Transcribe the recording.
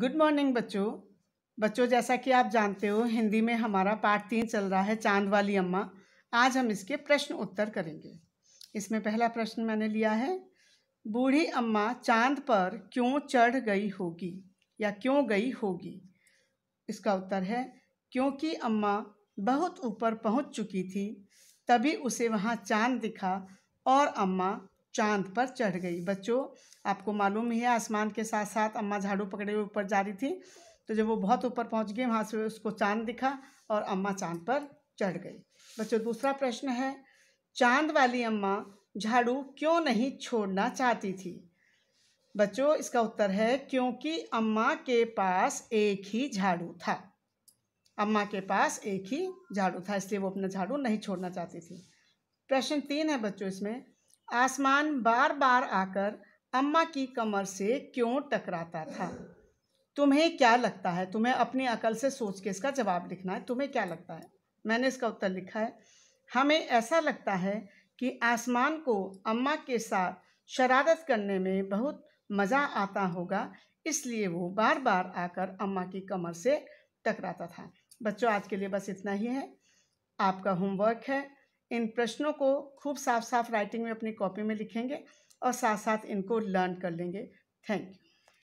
good morning बच्चों बच्चों जैसा कि आप जानते हो हिंदी में हमारा पार्ट तीन चल रहा है चांद वाली अम्मा आज हम इसके प्रश्न उत्तर करेंगे इसमें पहला प्रश्न मैंने लिया है बूढ़ी अम्मा चांद पर क्यों चढ़ गई होगी या क्यों गई होगी इसका उत्तर है क्योंकि अम्मा बहुत ऊपर पहुंच चुकी थी तभी उसे वहां चांद दिखा और अम्मा चांद पर चढ़ गई बच्चों आपको मालूम ही है आसमान के साथ साथ अम्मा झाड़ू पकड़े हुए ऊपर जा रही थी तो जब वो बहुत ऊपर पहुंच गई वहाँ से उसको चांद दिखा और अम्मा चांद पर चढ़ गई बच्चों दूसरा प्रश्न है चांद वाली अम्मा झाड़ू क्यों नहीं छोड़ना चाहती थी बच्चों इसका उत्तर है क्योंकि अम्मा के पास एक ही झाड़ू था अम्मा के पास एक ही झाड़ू था इसलिए वो अपना झाड़ू नहीं छोड़ना चाहती थी प्रश्न तीन है बच्चों इसमें आसमान बार बार आकर अम्मा की कमर से क्यों टकराता था तुम्हें क्या लगता है तुम्हें अपनी अकल से सोच के इसका जवाब लिखना है तुम्हें क्या लगता है मैंने इसका उत्तर लिखा है हमें ऐसा लगता है कि आसमान को अम्मा के साथ शरारत करने में बहुत मज़ा आता होगा इसलिए वो बार बार आकर अम्मा की कमर से टकराता था बच्चों आज के लिए बस इतना ही है आपका होमवर्क है इन प्रश्नों को खूब साफ साफ राइटिंग में अपनी कॉपी में लिखेंगे और साथ साथ इनको लर्न कर लेंगे थैंक यू